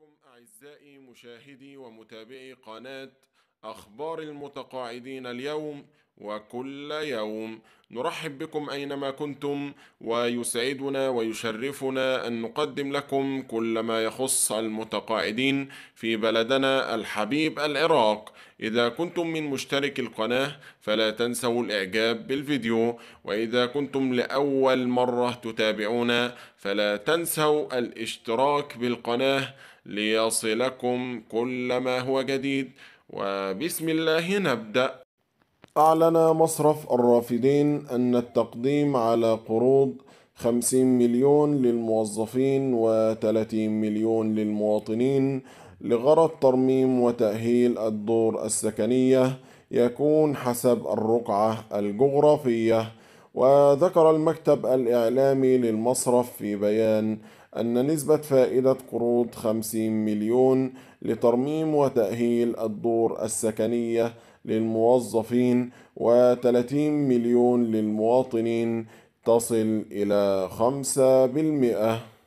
بكم أعزائي مشاهدي ومتابعي قناة أخبار المتقاعدين اليوم وكل يوم نرحب بكم اينما كنتم ويسعدنا ويشرفنا ان نقدم لكم كل ما يخص المتقاعدين في بلدنا الحبيب العراق اذا كنتم من مشترك القناه فلا تنسوا الاعجاب بالفيديو واذا كنتم لاول مره تتابعونا فلا تنسوا الاشتراك بالقناه ليصلكم كل ما هو جديد وبسم الله نبدا أعلن مصرف الرافدين أن التقديم على قروض 50 مليون للموظفين و30 مليون للمواطنين لغرض ترميم وتأهيل الدور السكنية يكون حسب الرقعة الجغرافية وذكر المكتب الإعلامي للمصرف في بيان أن نسبة فائدة قروض 50 مليون لترميم وتأهيل الدور السكنية للموظفين و30 مليون للمواطنين تصل إلى 5%